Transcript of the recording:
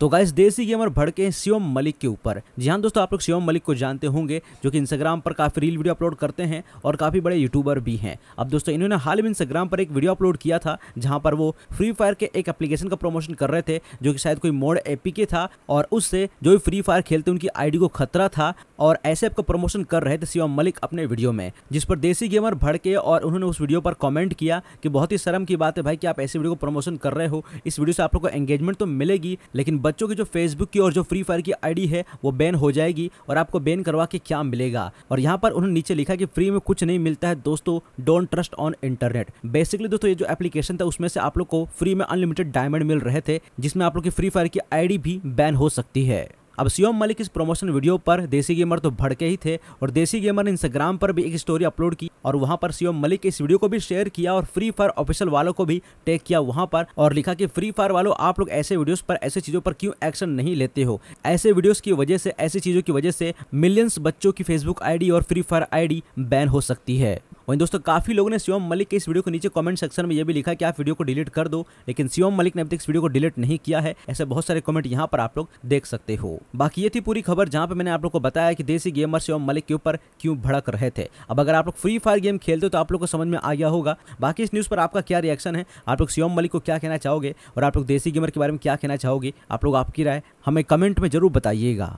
तो गाइस देसी गेमर भड़के हैं शिवम मलिक के ऊपर जी हाँ दोस्तों आप लोग शिवम मलिक को जानते होंगे जो कि इंस्टाग्राम पर काफ़ी रील वीडियो अपलोड करते हैं और काफ़ी बड़े यूट्यूबर भी हैं अब दोस्तों इन्होंने हाल में इंस्टाग्राम पर एक वीडियो अपलोड किया था जहाँ पर वो फ्री फायर के एक एप्लीकेशन का प्रमोशन कर रहे थे जो कि शायद कोई मोड एपी के था और उससे जो भी फ्री फायर खेलते उनकी आईडी को खतरा था और ऐसे आपका प्रमोशन कर रहे थे शिवम मलिक अपने वीडियो में जिस पर देसी गेमर भड़के और उन्होंने उस वीडियो पर कमेंट किया कि बहुत ही शर्म की बात है भाई कि आप ऐसे वीडियो को प्रमोशन कर रहे हो इस वीडियो से आप लोग को एंगेजमेंट तो मिलेगी लेकिन बच्चों की जो फेसबुक की और जो फ्री फायर की आई है वो बैन हो जाएगी और आपको बैन करवा के क्या मिलेगा और यहाँ पर उन्होंने नीचे लिखा कि फ्री में कुछ नहीं मिलता है दोस्तों don't trust on internet basically दोस्तों ये जो एप्लीकेशन था उसमें से आप लोग को फ्री में अनलिमिटेड डायमंड मिल रहे थे जिसमें आप लोग की फ्री फायर की आईडी भी बैन हो सकती है अब सीएम मलिक इस प्रमोशन वीडियो पर देसी गेमर तो भड़के ही थे और देसी गेमर ने इंस्टाग्राम पर भी एक स्टोरी अपलोड की और वहां पर सीएम मलिक इस वीडियो को भी शेयर किया और फ्री फायर ऑफिशियल वालों को भी टैग किया वहां पर और लिखा कि फ्री फायर वालों आप लोग ऐसे वीडियोस पर ऐसे चीजों पर क्यों एक्शन नहीं लेते हो ऐसे वीडियोस की वजह से ऐसी चीजों की वजह से मिलियंस बच्चों की फेसबुक आईडी और फ्री फायर आईडी बैन हो सकती है वहीं दोस्तों काफी लोगों ने शिवम मलिक के इस वीडियो को नीचे कमेंट सेक्शन में यह भी लिखा कि आप वीडियो को डिलीट कर दो लेकिन शिवम मलिक ने अभी तक इस वीडियो को डिलीट नहीं किया है ऐसे बहुत सारे कमेंट यहाँ पर आप लोग देख सकते हो बाकी ये थी पूरी खबर जहाँ पे मैंने आप लोग को बताया कि देसी गेमर शिवम मलिक के ऊपर क्यों भड़क रहे थे अब अगर आप लोग फ्री फायर गेम खेलते हो तो आप लोग को समझ में आ गया होगा बाकी इस न्यूज़ पर आपका क्या रिएक्शन है आप लोग शिवम मलिक को क्या कहना चाहोगे और आप लोग देसी गेमर के बारे में क्या कहना चाहोगे आप लोग आपकी राय हमें कमेंट में जरूर बताइएगा